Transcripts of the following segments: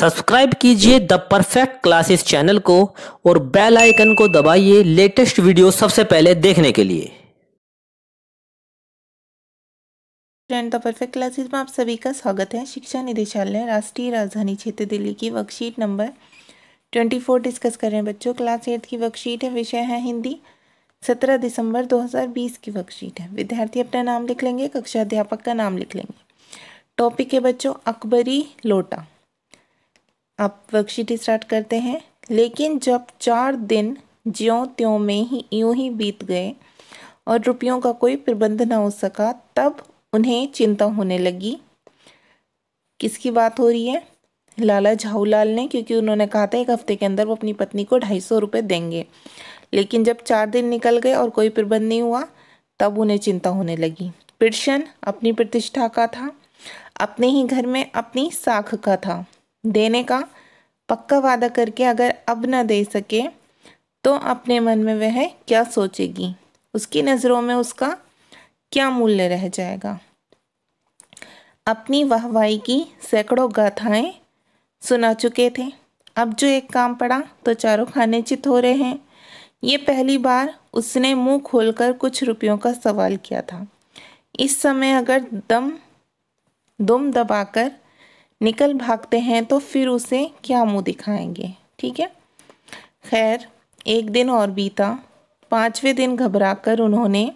subscribe कीजिए the perfect classes channel को और बेल आइकन को दबाइए लेटेस्ट वीडियो सबसे पहले देखने के लिए फ्रेंड द परफेक्ट क्लासेस में आप सभी का स्वागत है शिक्षा निदेशालय राष्ट्रीय राजधानी क्षेत्र दिल्ली की worksheet number twenty four discuss कर रहे हैं बच्चों क्लास एट की वर्कशीट है विषय है हिंदी सत्रह दिसंबर 2020 की वर्कशीट है विद्यार्थी अपना नाम लिख लेंगे कक्षा अध्यापक का नाम लिख लेंगे टॉपिक है बच्चों अकबरी लोटा आप वर्कशीट स्टार्ट करते हैं लेकिन जब चार दिन ज्यों त्यों में ही यूं ही बीत गए और रुपयों का कोई प्रबंध ना हो सका तब उन्हें चिंता होने लगी किसकी बात हो रही है लाला झाऊलाल ने क्योंकि उन्होंने कहा था एक हफ्ते के अंदर वो अपनी पत्नी को ढाई सौ रुपये देंगे लेकिन जब चार दिन निकल गए और कोई प्रबंध नहीं हुआ तब उन्हें चिंता होने लगी पिर्शन अपनी प्रतिष्ठा का था अपने ही घर में अपनी साख का था देने का पक्का वादा करके अगर अब ना दे सके तो अपने मन में वह क्या सोचेगी उसकी नज़रों में उसका क्या मूल्य रह जाएगा अपनी वाहवाही की सैकड़ों गाथाएं सुना चुके थे अब जो एक काम पड़ा तो चारों खाने चित हो रहे हैं ये पहली बार उसने मुंह खोलकर कुछ रुपयों का सवाल किया था इस समय अगर दम दुम दबाकर निकल भागते हैं तो फिर उसे क्या मुंह दिखाएंगे ठीक है खैर एक दिन और बीता पांचवें दिन घबराकर उन्होंने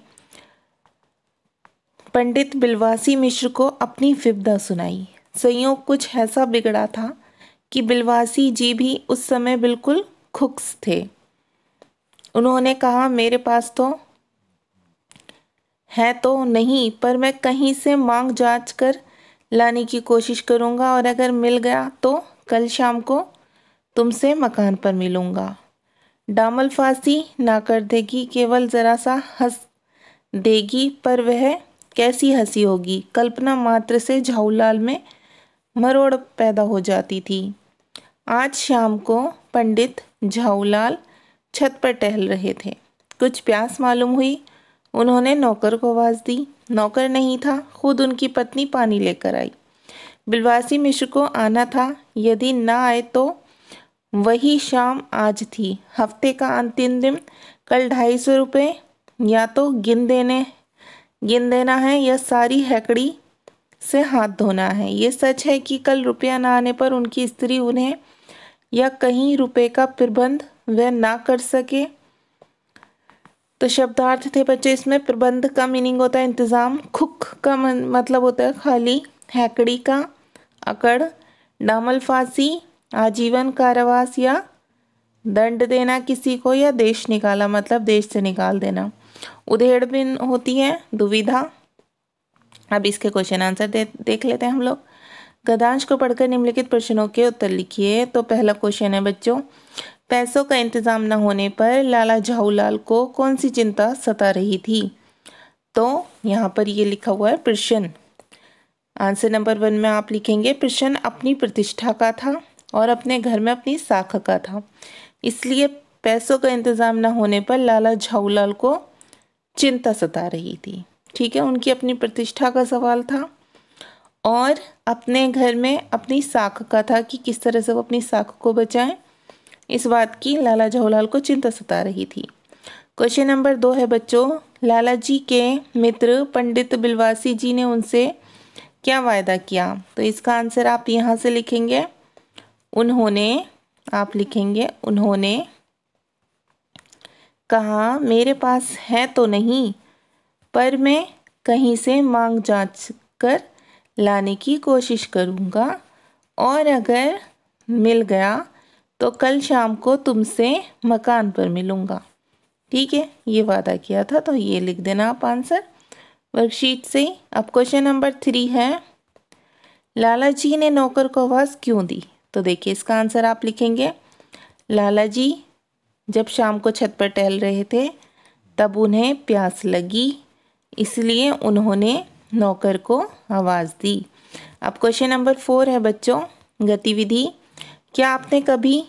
पंडित बिलवासी मिश्र को अपनी फिबदा सुनाई संयोग कुछ ऐसा बिगड़ा था कि बिलवासी जी भी उस समय बिल्कुल खुक्स थे उन्होंने कहा मेरे पास तो है तो नहीं पर मैं कहीं से मांग जांच कर लाने की कोशिश करूँगा और अगर मिल गया तो कल शाम को तुमसे मकान पर मिलूँगा डामल फांसी ना कर देगी केवल ज़रा सा हंस देगी पर वह कैसी हंसी होगी कल्पना मात्र से झाऊलाल में मरोड़ पैदा हो जाती थी आज शाम को पंडित झाऊलाल छत पर टहल रहे थे कुछ प्यास मालूम हुई उन्होंने नौकर को आवाज़ दी नौकर नहीं था खुद उनकी पत्नी पानी लेकर आई बिलवासी मिश्र को आना था यदि ना आए तो वही शाम आज थी हफ्ते का अंतिम दिन कल ढाई सौ रुपये या तो गिन देने गिन देना है या सारी हैकड़ी से हाथ धोना है ये सच है कि कल रुपया ना आने पर उनकी स्त्री उन्हें या कहीं रुपए का प्रबंध वह ना कर सके तो शब्दार्थ थे बच्चे इसमें प्रबंध का मीनिंग होता है इंतज़ाम खुक का मतलब होता है खाली हैकड़ी का अकड़ डामल फांसी आजीवन कारावास या दंड देना किसी को या देश निकाला मतलब देश से निकाल देना उधेड़ बिन होती है दुविधा अब इसके क्वेश्चन आंसर दे, देख लेते हैं हम लोग गदांश को पढ़कर निम्नलिखित प्रश्नों के उत्तर लिखिए तो पहला क्वेश्चन है बच्चों पैसों का इंतज़ाम न होने पर लाला झाऊलाल को कौन सी चिंता सता रही थी तो यहाँ पर ये लिखा हुआ है प्रश्न आंसर नंबर वन में आप लिखेंगे प्रश्न अपनी प्रतिष्ठा का था और अपने घर में अपनी साख का था इसलिए पैसों का इंतज़ाम न होने पर लाला झाऊलाल को चिंता सता रही थी ठीक है उनकी अपनी प्रतिष्ठा का सवाल था और अपने घर में अपनी साख का था कि किस तरह से वो अपनी साख को बचाएं इस बात की लाला जवाहरलाल को चिंता सता रही थी क्वेश्चन नंबर दो है बच्चों लाला जी के मित्र पंडित बिलवासी जी ने उनसे क्या वायदा किया तो इसका आंसर आप यहाँ से लिखेंगे उन्होंने आप लिखेंगे उन्होंने कहा मेरे पास है तो नहीं पर मैं कहीं से मांग जांच कर लाने की कोशिश करूँगा और अगर मिल गया तो कल शाम को तुमसे मकान पर मिलूँगा ठीक है ये वादा किया था तो ये लिख देना आप आंसर वर्कशीट से अब क्वेश्चन नंबर थ्री है लाला जी ने नौकर को आवाज़ क्यों दी तो देखिए इसका आंसर आप लिखेंगे लाला जी जब शाम को छत पर टहल रहे थे तब उन्हें प्यास लगी इसलिए उन्होंने नौकर को आवाज़ दी अब क्वेश्चन नंबर फोर है बच्चों गतिविधि क्या आपने कभी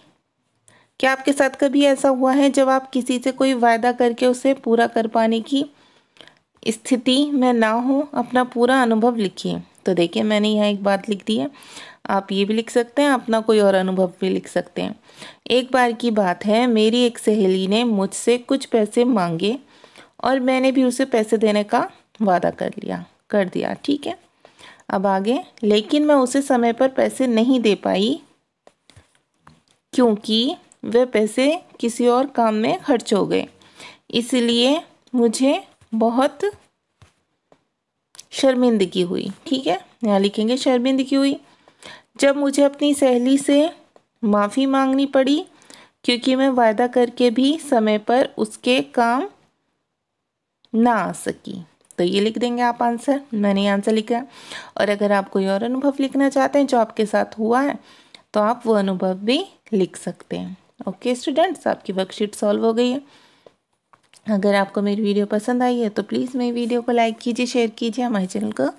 क्या आपके साथ कभी ऐसा हुआ है जब आप किसी से कोई वायदा करके उसे पूरा कर पाने की स्थिति में ना हो अपना पूरा अनुभव लिखिए तो देखिए मैंने यहाँ एक बात लिख दी है आप ये भी लिख सकते हैं अपना कोई और अनुभव भी लिख सकते हैं एक बार की बात है मेरी एक सहेली ने मुझसे कुछ पैसे मांगे और मैंने भी उसे पैसे देने का वादा कर लिया कर दिया ठीक है अब आगे लेकिन मैं उसे समय पर पैसे नहीं दे पाई क्योंकि वे पैसे किसी और काम में खर्च हो गए इसलिए मुझे बहुत शर्मिंदगी हुई ठीक है यहाँ लिखेंगे शर्मिंदगी हुई जब मुझे अपनी सहेली से माफ़ी मांगनी पड़ी क्योंकि मैं वायदा करके भी समय पर उसके काम ना आ सकी तो ये लिख देंगे आप आंसर मैंने आंसर लिखा और अगर आप कोई और अनुभव लिखना चाहते हैं जो आपके साथ हुआ है तो आप वो अनुभव भी लिख सकते हैं ओके स्टूडेंट्स आपकी वर्कशीट सॉल्व हो गई है अगर आपको मेरी वीडियो पसंद आई है तो प्लीज़ मेरी वीडियो को लाइक कीजिए शेयर कीजिए हमारे चैनल को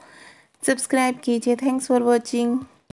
सब्सक्राइब कीजिए थैंक्स फॉर वॉचिंग